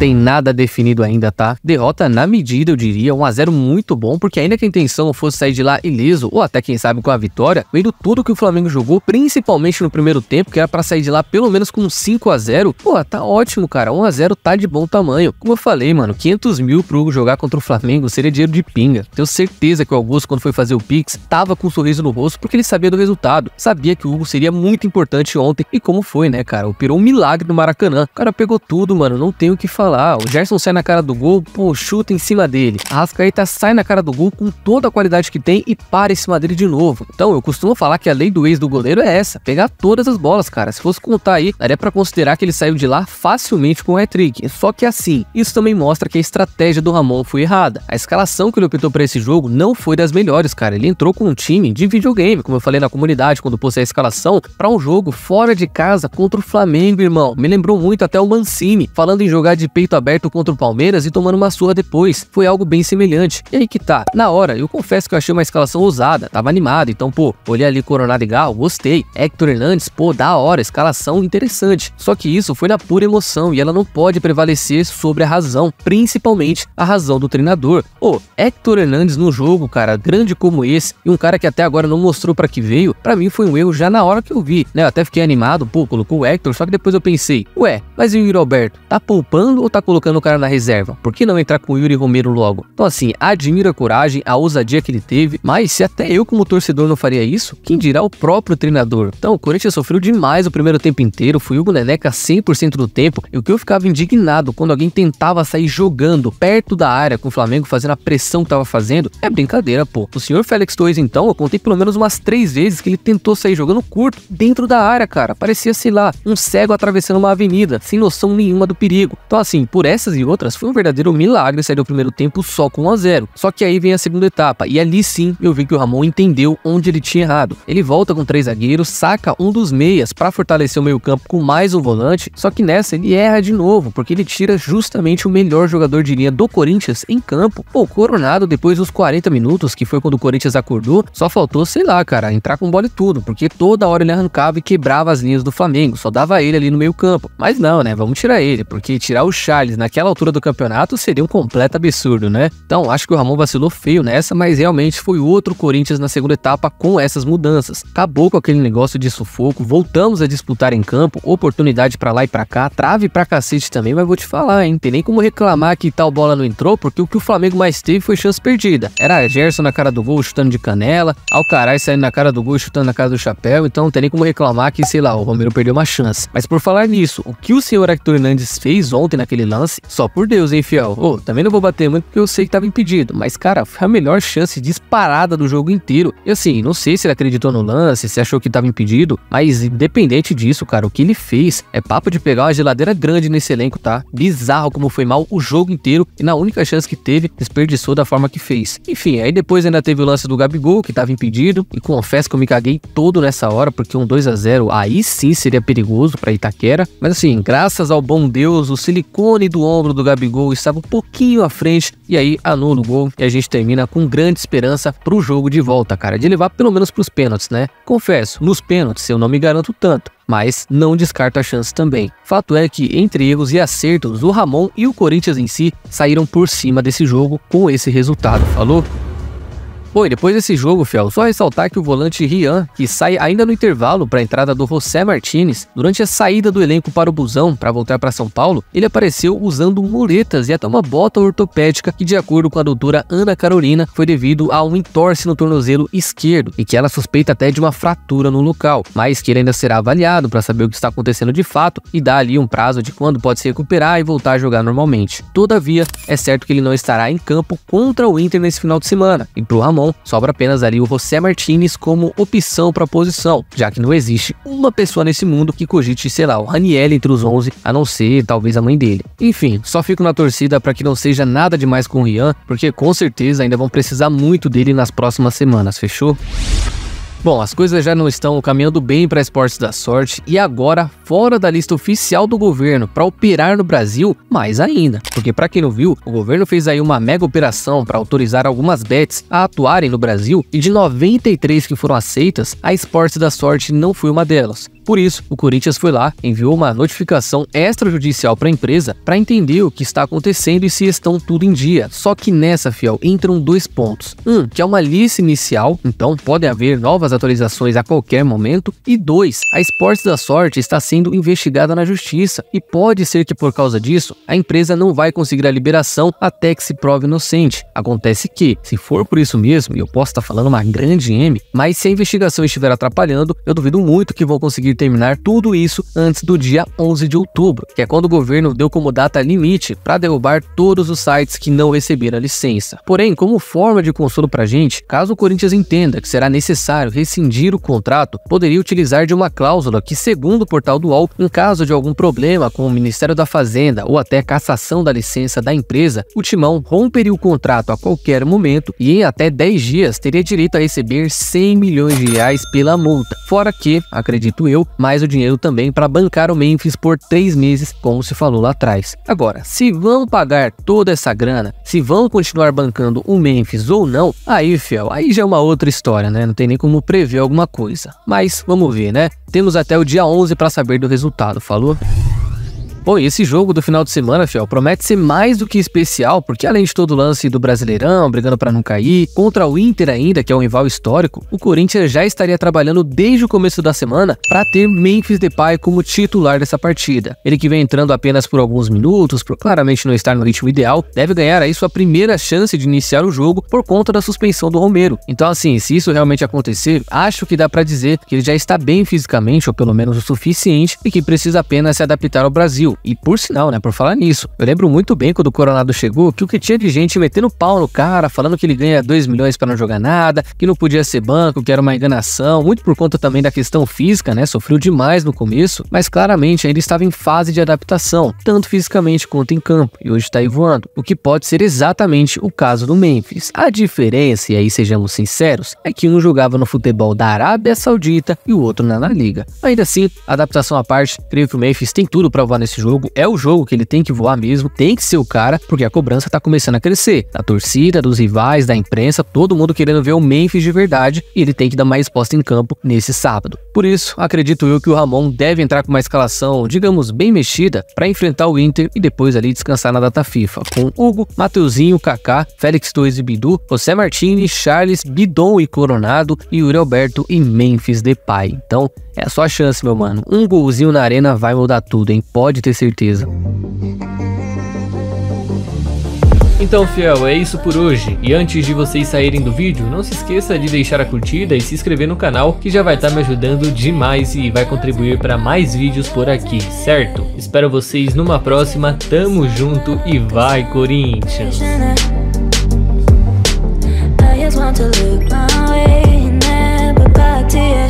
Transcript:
tem nada definido ainda, tá? Derrota na medida, eu diria, 1 a 0 muito bom, porque ainda que a intenção fosse sair de lá ileso, ou até quem sabe com a vitória, vendo tudo que o Flamengo jogou, principalmente no primeiro tempo, que era para sair de lá pelo menos com 5 a 0 pô, tá ótimo, cara, 1 a 0 tá de bom tamanho. Como eu falei, mano, 500 mil pro Hugo jogar contra o Flamengo seria dinheiro de pinga. Tenho certeza que o Augusto, quando foi fazer o Pix, tava com um sorriso no rosto, porque ele sabia do resultado, sabia que o Hugo seria muito importante ontem, e como foi, né, cara? Operou um milagre no Maracanã, o cara pegou tudo, mano, não tenho o que falar lá, o Gerson sai na cara do gol, pô, chuta em cima dele. A Rascaeta sai na cara do gol com toda a qualidade que tem e para em cima dele de novo. Então, eu costumo falar que a lei do ex do goleiro é essa, pegar todas as bolas, cara. Se fosse contar aí, daria para considerar que ele saiu de lá facilmente com o hat-trick. Só que assim, isso também mostra que a estratégia do Ramon foi errada. A escalação que ele optou para esse jogo não foi das melhores, cara. Ele entrou com um time de videogame, como eu falei na comunidade quando postei a escalação, para um jogo fora de casa contra o Flamengo, irmão. Me lembrou muito até o Mancini, falando em jogar de peito aberto contra o Palmeiras e tomando uma surra depois. Foi algo bem semelhante. E aí que tá. Na hora, eu confesso que eu achei uma escalação ousada, tava animado, então pô, olhei ali Coronado e Gal, gostei. Hector Hernandes, pô, da hora, escalação interessante. Só que isso foi na pura emoção e ela não pode prevalecer sobre a razão, principalmente a razão do treinador. Pô, Hector Hernandes no jogo, cara, grande como esse, e um cara que até agora não mostrou para que veio, para mim foi um erro já na hora que eu vi, né? Eu até fiquei animado, pô, colocou o Hector, só que depois eu pensei, ué, mas e o Yuri Alberto? Tá poupando ou tá colocando o cara na reserva? Por que não entrar com o Yuri Romero logo? Então assim, admiro a coragem, a ousadia que ele teve, mas se até eu como torcedor não faria isso, quem dirá o próprio treinador? Então o Corinthians sofreu demais o primeiro tempo inteiro, foi Hugo Neneca 100% do tempo, e o que eu ficava indignado quando alguém tentava sair jogando perto da área com o Flamengo fazendo a pressão que tava fazendo, é brincadeira, pô. O senhor Félix Torres então, eu contei pelo menos umas três vezes que ele tentou sair jogando curto dentro da área, cara. Parecia, sei lá, um cego atravessando uma avenida, sem noção nenhuma do perigo. Então assim, por essas e outras, foi um verdadeiro milagre sair do primeiro tempo só com 1 a 0. Só que aí vem a segunda etapa e ali sim eu vi que o Ramon entendeu onde ele tinha errado. Ele volta com três zagueiros, saca um dos meias para fortalecer o meio-campo com mais um volante, só que nessa ele erra de novo, porque ele tira justamente o melhor jogador de linha do Corinthians em campo. Pô, Coronado depois dos 40 minutos, que foi quando o Corinthians acordou, só faltou, sei lá, cara, entrar com bola e tudo, porque toda hora ele arrancava e quebrava as linhas do Flamengo, só dava ele ali no meio-campo. Mas não, né? Vamos tirar ele, porque tirar o Charles naquela altura do campeonato seria um completo absurdo, né? Então acho que o Ramon vacilou feio nessa, mas realmente foi outro Corinthians na segunda etapa com essas mudanças. Acabou com aquele negócio de sufoco, voltamos a disputar em campo, oportunidade para lá e para cá, trave para cacete também, mas vou te falar, hein? Tem nem como reclamar que tal bola não entrou, porque o que o Flamengo mais teve foi chance perdida. Era Gerson na cara do gol chutando de canela, Alcaraz saindo na cara do gol chutando na cara do chapéu, então não tem nem como reclamar que, sei lá, o Romero perdeu uma chance. Mas por falar nisso, o que o senhor Hector Hernandes fez ontem na aquele lance, só por Deus, hein, fiel. oh, também não vou bater muito porque eu sei que tava impedido, mas cara, foi a melhor chance disparada do jogo inteiro. E assim, não sei se ele acreditou no lance, se achou que tava impedido, mas independente disso, cara, o que ele fez é papo de pegar uma geladeira grande nesse elenco, tá? Bizarro como foi mal o jogo inteiro e na única chance que teve, desperdiçou da forma que fez. Enfim, aí depois ainda teve o lance do Gabigol, que tava impedido, e confesso que eu me caguei todo nessa hora, porque um 2 a 0 aí sim seria perigoso para Itaquera, mas assim, graças ao bom Deus, o silicone cone do ombro do Gabigol estava um pouquinho à frente e aí anula o gol e a gente termina com grande esperança para o jogo de volta, cara, de levar pelo menos para os pênaltis, né? Confesso, nos pênaltis eu não me garanto tanto, mas não descarto a chance também. Fato é que, entre erros e acertos, o Ramon e o Corinthians em si saíram por cima desse jogo com esse resultado, falou? Bom, e depois desse jogo, Fiel, só ressaltar que o volante Rian, que sai ainda no intervalo para a entrada do José Martinez, durante a saída do elenco para o Busão para voltar para São Paulo, ele apareceu usando muletas e até uma bota ortopédica que, de acordo com a doutora Ana Carolina, foi devido a um entorse no tornozelo esquerdo e que ela suspeita até de uma fratura no local, mas que ele ainda será avaliado para saber o que está acontecendo de fato e dar ali um prazo de quando pode se recuperar e voltar a jogar normalmente. Todavia, é certo que ele não estará em campo contra o Inter nesse final de semana e para Ramon sobra apenas ali o José Martinez como opção para a posição, já que não existe uma pessoa nesse mundo que cogite, sei lá, o Raniel entre os 11, a não ser talvez a mãe dele. Enfim, só fico na torcida para que não seja nada demais com o Rian, porque com certeza ainda vão precisar muito dele nas próximas semanas, fechou? Bom, as coisas já não estão caminhando bem para esportes da sorte e agora fora da lista oficial do governo para operar no Brasil, mais ainda. Porque para quem não viu, o governo fez aí uma mega operação para autorizar algumas bets a atuarem no Brasil e de 93 que foram aceitas, a esportes da sorte não foi uma delas. Por isso, o Corinthians foi lá, enviou uma notificação extrajudicial para a empresa para entender o que está acontecendo e se estão tudo em dia. Só que nessa, fiel, entram dois pontos. Um, que é uma lista inicial, então pode haver novas atualizações a qualquer momento. E dois, a Esportes da Sorte está sendo investigada na justiça e pode ser que por causa disso a empresa não vai conseguir a liberação até que se prove inocente. Acontece que, se for por isso mesmo, e eu posso estar tá falando uma grande M, mas se a investigação estiver atrapalhando, eu duvido muito que vão conseguir terminar tudo isso antes do dia 11 de outubro, que é quando o governo deu como data limite para derrubar todos os sites que não receberam a licença. Porém, como forma de consolo para a gente, caso o Corinthians entenda que será necessário rescindir o contrato, poderia utilizar de uma cláusula que, segundo o portal do UOL, em caso de algum problema com o Ministério da Fazenda ou até cassação da licença da empresa, o Timão romperia o contrato a qualquer momento e em até 10 dias teria direito a receber 100 milhões de reais pela multa. Fora que, acredito eu, mais o dinheiro também para bancar o Memphis por três meses, como se falou lá atrás. Agora, se vão pagar toda essa grana, se vão continuar bancando o Memphis ou não, aí, fiel, aí já é uma outra história, né? Não tem nem como prever alguma coisa. Mas vamos ver, né? Temos até o dia 11 para saber do resultado, falou? Pô, e esse jogo do final de semana, Fiel, promete ser mais do que especial, porque além de todo o lance do Brasileirão, brigando para não cair, contra o Inter ainda, que é um rival histórico, o Corinthians já estaria trabalhando desde o começo da semana para ter Memphis Depay como titular dessa partida. Ele que vem entrando apenas por alguns minutos, por claramente não estar no ritmo ideal, deve ganhar aí sua primeira chance de iniciar o jogo por conta da suspensão do Romero. Então assim, se isso realmente acontecer, acho que dá para dizer que ele já está bem fisicamente, ou pelo menos o suficiente, e que precisa apenas se adaptar ao Brasil. E por sinal, né, por falar nisso, eu lembro muito bem quando o Coronado chegou que o que tinha de gente metendo pau no cara, falando que ele ganha 2 milhões para não jogar nada, que não podia ser banco, que era uma enganação, muito por conta também da questão física, né? Sofreu demais no começo, mas claramente ainda estava em fase de adaptação, tanto fisicamente quanto em campo, e hoje está aí voando, o que pode ser exatamente o caso do Memphis. A diferença, e aí sejamos sinceros, é que um jogava no futebol da Arábia Saudita e o outro na, Liga. Ainda assim, adaptação à parte, creio que o Memphis tem tudo para voar nesse jogo, é o jogo que ele tem que voar mesmo, tem que ser o cara, porque a cobrança tá começando a crescer. Da torcida, dos rivais, da imprensa, todo mundo querendo ver o Memphis de verdade e ele tem que dar mais resposta em campo nesse sábado. Por isso, acredito eu que o Ramon deve entrar com uma escalação, digamos, bem mexida para enfrentar o Inter e depois ali descansar na data FIFA, com Hugo, Mateuzinho, Kaká, Félix Torres e Bidu, José Martini, Charles, Bidon e Coronado, Yuri Alberto e Memphis Depay. Então, é só a chance, meu mano. Um golzinho na arena vai mudar tudo, hein? Pode ter ter certeza. Então, fiel, é isso por hoje. E antes de vocês saírem do vídeo, não se esqueça de deixar a curtida e se inscrever no canal, que já vai estar tá me ajudando demais e vai contribuir para mais vídeos por aqui, certo? Espero vocês numa próxima. Tamo junto e vai, Corinthians! want to look my way, never back to you.